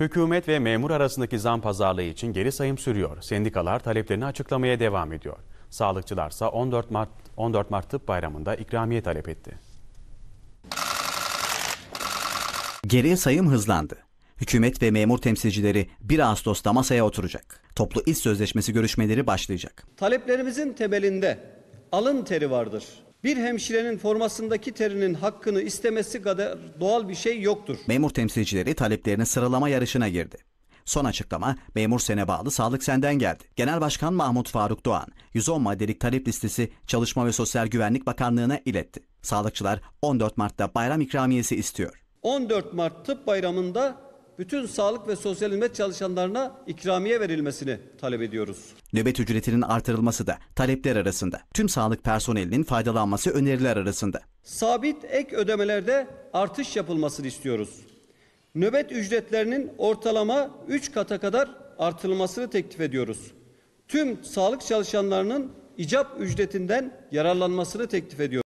Hükümet ve memur arasındaki zam pazarlığı için geri sayım sürüyor. Sendikalar taleplerini açıklamaya devam ediyor. Sağlıkçılarsa 14 Mart 14 Mart Tıp Bayramı'nda ikramiye talep etti. Geri sayım hızlandı. Hükümet ve memur temsilcileri 1 Ağustos'ta masaya oturacak. Toplu iş sözleşmesi görüşmeleri başlayacak. Taleplerimizin temelinde alın teri vardır. Bir hemşirenin formasındaki terinin hakkını istemesi kadar doğal bir şey yoktur. Memur temsilcileri taleplerini sıralama yarışına girdi. Son açıklama memur sene bağlı Sağlık Sen'den geldi. Genel Başkan Mahmut Faruk Doğan 110 maddelik talep listesi Çalışma ve Sosyal Güvenlik Bakanlığı'na iletti. Sağlıkçılar 14 Mart'ta bayram ikramiyesi istiyor. 14 Mart Tıp Bayramı'nda bütün sağlık ve sosyal hizmet çalışanlarına ikramiye verilmesini talep ediyoruz. Nöbet ücretinin artırılması da talepler arasında. Tüm sağlık personelinin faydalanması öneriler arasında. Sabit ek ödemelerde artış yapılmasını istiyoruz. Nöbet ücretlerinin ortalama 3 kata kadar artırılmasını teklif ediyoruz. Tüm sağlık çalışanlarının icap ücretinden yararlanmasını teklif ediyoruz.